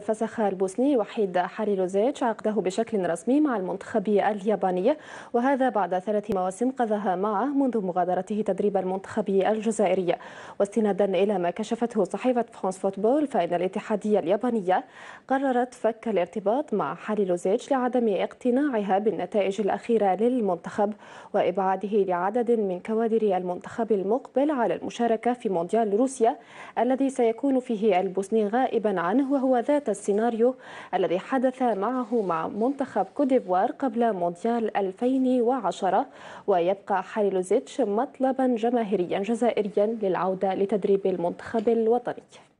فسخ البوسني وحيد حريروزيتش عقده بشكل رسمي مع المنتخب الياباني وهذا بعد ثلاث مواسم قضاها معه منذ مغادرته تدريب المنتخب الجزائري واستنادا إلى ما كشفته صحيفة فرانس فوتبول فإن الاتحادية اليابانية قررت فك الارتباط مع حريروزيتش لعدم اقتناعها بالنتائج الأخيرة للمنتخب وإبعاده لعدد من كوادر المنتخب المقبل على المشاركة في مونديال روسيا الذي سيكون فيه البوسني غائبا عنه وهو ذات السيناريو الذي حدث معه مع منتخب كوديفوار قبل مونديال 2010 ويبقى حاليلوزيتش مطلبا جماهيريا جزائريا للعودة لتدريب المنتخب الوطني